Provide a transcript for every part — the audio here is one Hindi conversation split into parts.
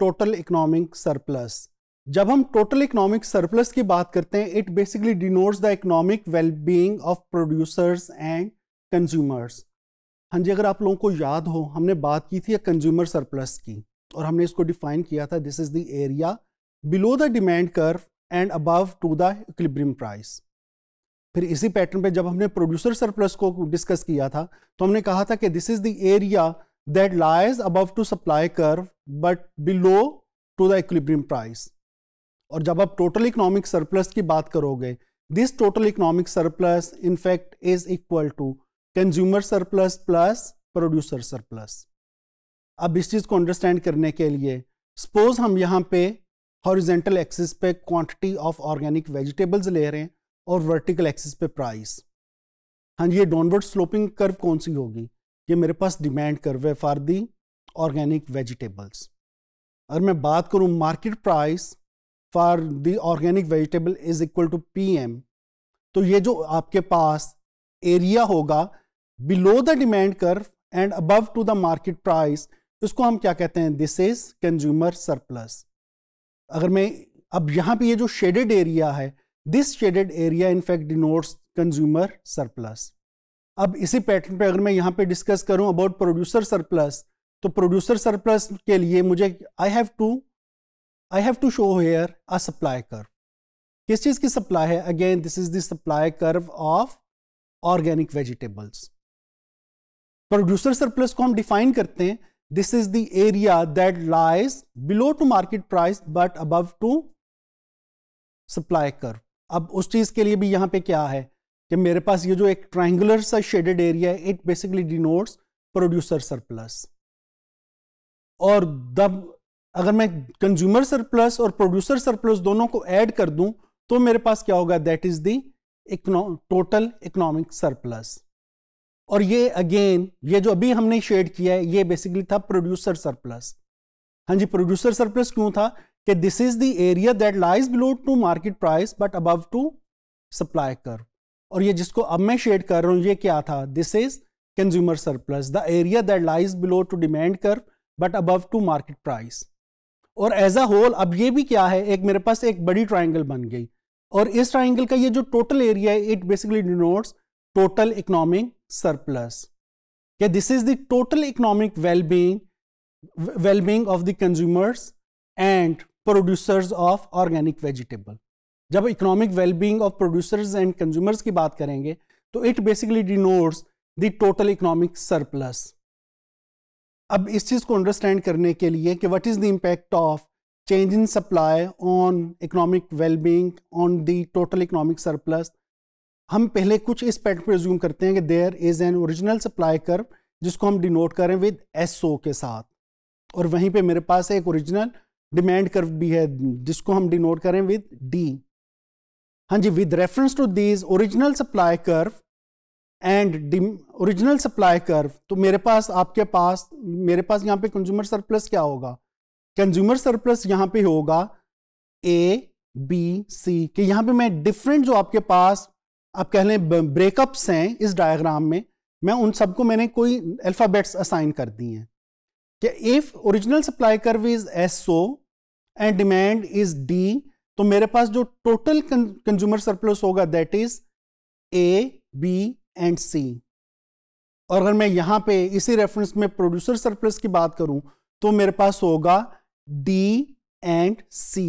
टोटल इकोनॉमिक सरप्लस जब हम टोटल इकोनॉमिक सरप्लस की बात करते हैं it basically denotes the economic wellbeing of producers and consumers हाँ जी अगर आप लोगों को याद हो हमने बात की थी कंज्यूमर सरप्लस की और हमने इसको डिफाइन किया था this is the area below the demand curve and above to the equilibrium price फिर इसी पैटर्न पे जब हमने प्रोड्यूसर सरप्लस को डिस्कस किया था तो हमने कहा था कि this is the area that lies above to supply curve but below to the equilibrium price. और जब आप टोटल इकोनॉमिक सरप्लस की बात करोगे this total economic surplus in fact is equal to consumer surplus plus producer surplus अब इस चीज़ को अंडरस्टैंड करने के लिए सपोज हम यहाँ पे हॉरिजेंटल एक्सिस पे क्वांटिटी ऑफ ऑर्गेनिक वेजिटेबल्स ले रहे हैं और वर्टिकल एक्सिस पे प्राइस हाँ ये डाउनवर्ड स्लोपिंग कर्व कौन सी होगी ये मेरे पास डिमांड कर रहे फॉर दी ऑर्गेनिक वेजिटेबल्स अगर मैं बात करूँ market price for the organic vegetable is equal to P M तो ये जो आपके पास एरिया होगा below the demand curve and above to the market price इसको हम क्या कहते हैं दिस इज कंज्यूमर सरप्लस अगर मैं अब यहाँ पे ये जो शेडेड एरिया है this shaded area in fact denotes consumer surplus अब इसी पैटर्न पे अगर मैं यहाँ पे डिस्कस करूँ अबाउट प्रोड्यूसर सरप्लस तो प्रोड्यूसर सरप्लस के लिए मुझे I have to I have to show here a supply curve किस चीज़ की सप्लाई है again this is the ply supply curve of organic vegetables producer surplus को हम डिफाइन करते हैं this is the area that lies below to market price but above to supply curve अब उस चीज के लिए भी यहां पे क्या है कि मेरे पास ये जो एक ट्राइंगुलर सा शेडेड एरिया है it basically denotes producer surplus और दब अगर मैं कंज्यूमर सरप्लस और प्रोड्यूसर सरप्लस दोनों को ऐड कर दूं तो मेरे पास क्या होगा that is the total economic surplus और ये अगेन ये जो अभी हमने शेड किया है ये बेसिकली था प्रोड्यूसर सरप्लस हाँ जी प्रोड्यूसर सरप्लस क्यों था कि this is the area that lies below to market price but above to supply curve और ये जिसको अब मैं शेड कर रहा हूँ ये क्या था this is consumer surplus the area that lies below to demand curve but above to market price और एज अ होल अब ये भी क्या है एक मेरे पास एक बड़ी ट्राइंगल बन गई और इस ट्राइंगल का ये जो टोटल एरिया है it basically denotes total economic surplus या this is the total economic wellbeing wellbeing of the consumers and producers of organic vegetable जब economic wellbeing of producers and consumers की बात करेंगे तो it basically denotes the total economic surplus अब इस चीज़ को अंडरस्टैंड करने के लिए कि what is the impact of change in supply on economic wellbeing on the total economic surplus हम पहले कुछ इस पैटर्न पर रिज्यूम करते हैं कि there is an original supply curve जिसको हम डिनोट करें विद एस ओ के साथ और वहीं पे मेरे पास एक ओरिजिनल डिमांड कर्व भी है जिसको हम डिनोट करें विद डी हाँ जी with reference to these original supply curve and original supply curve तो मेरे पास आपके पास मेरे पास यहाँ पे कंज्यूमर सरप्लस क्या होगा कंज्यूमर सरप्लस यहाँ पे होगा ए बी सी कि यहाँ पे मैं डिफरेंट जो आपके पास आप कह लें ब्रेकअप्स हैं इस डायग्राम में मैं उन सबको मैंने कोई अल्फ़ाबेट्स असाइन कर दी हैं कि if original supply curve is S O and demand is D तो मेरे पास जो टोटल कंज्यूमर सरप्लस होगा that is A B and C और अगर मैं यहां पे इसी रेफरेंस में प्रोड्यूसर सरप्लस की बात करूं तो मेरे पास होगा डी एंड सी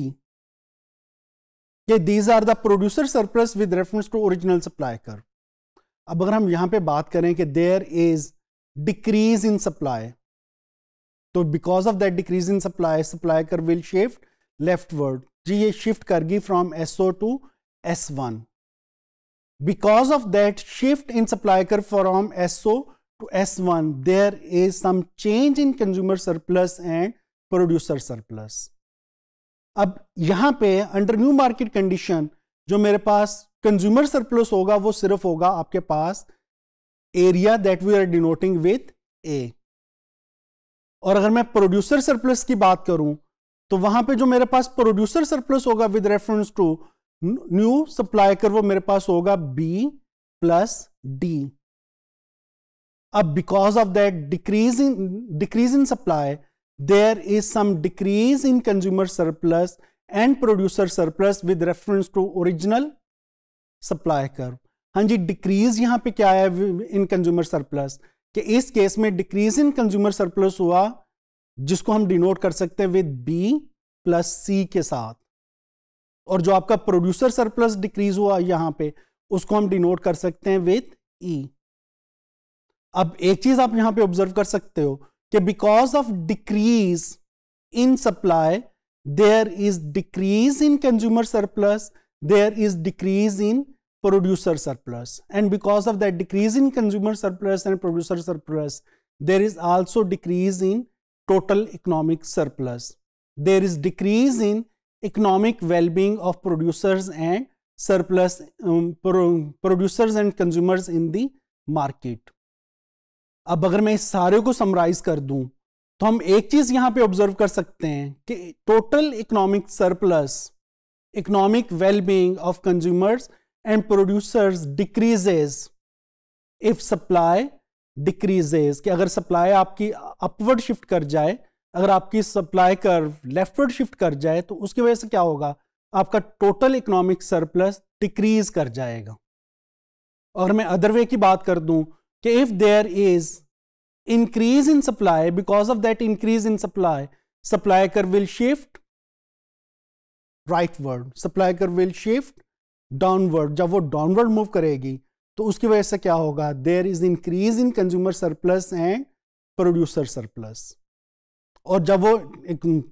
ये these are the producer surplus with reference to original supply curve अब अगर हम यहां पे बात करें कि there is decrease in supply तो because of that decrease in supply supply curve will shift leftward जी ये शिफ्ट कर गई from S O to S one because of that shift in supply curve from S O to S one there is some change in consumer surplus and producer surplus अब यहां पे अंडर न्यू मार्केट कंडीशन जो मेरे पास कंज्यूमर सरप्लस होगा वो सिर्फ होगा आपके पास area that we are denoting with A और अगर मैं प्रोड्यूसर सरप्लस की बात करूं तो वहां पे जो मेरे पास प्रोड्यूसर सरप्लस होगा with reference to new supply curve वो मेरे पास होगा बी प्लस डी अब because of that decrease in decrease in supply there is some decrease in consumer surplus and producer surplus with reference to original supply curve हाँ जी डिक्रीज यहां पे क्या है इन कंज्यूमर सरप्लस कि इस केस में डिक्रीज इन कंज्यूमर सरप्लस हुआ जिसको हम डिनोट कर सकते हैं विद बी प्लस सी के साथ और जो आपका प्रोड्यूसर सरप्लस डिक्रीज हुआ यहां पे उसको हम डिनोट कर सकते हैं विद ई e. अब एक चीज आप यहां पे ऑब्जर्व कर सकते हो कि because of decrease in supply there is decrease in consumer surplus there is decrease in producer surplus and because of that decrease in consumer surplus and producer surplus there is also decrease in total economic surplus. There is decrease in economic well-being of producers and surplus um, pro, producers and consumers in the market. अब अगर मैं इस सारे को समराइज कर दूं तो हम एक चीज यहां पे ऑब्जर्व कर सकते हैं कि total economic surplus economic wellbeing of consumers and producers decreases if supply decreases कि अगर सप्लाई आपकी अपवर्ड शिफ्ट कर जाए अगर आपकी सप्लाई कर लेफ्टवर्ड शिफ्ट कर जाए तो उसकी वजह से क्या होगा आपका टोटल इकोनॉमिक सरप्लस डिक्रीज कर जाएगा और मैं अदर वे की बात कर दूं कि if there is increase in supply because of that increase in supply supply curve will shift rightward supply curve will shift downward जब वो डाउनवर्ड मूव करेगी तो उसकी वजह से क्या होगा there is increase in consumer surplus and producer surplus और जब वो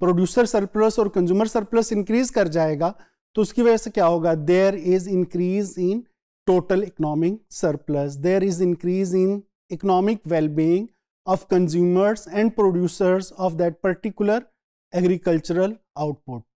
प्रोड्यूसर सरप्लस और कंज्यूमर सरप्लस इंक्रीज कर जाएगा तो उसकी वजह से क्या होगा there is increase in total economic surplus there is increase in economic wellbeing of consumers and producers of that particular agricultural output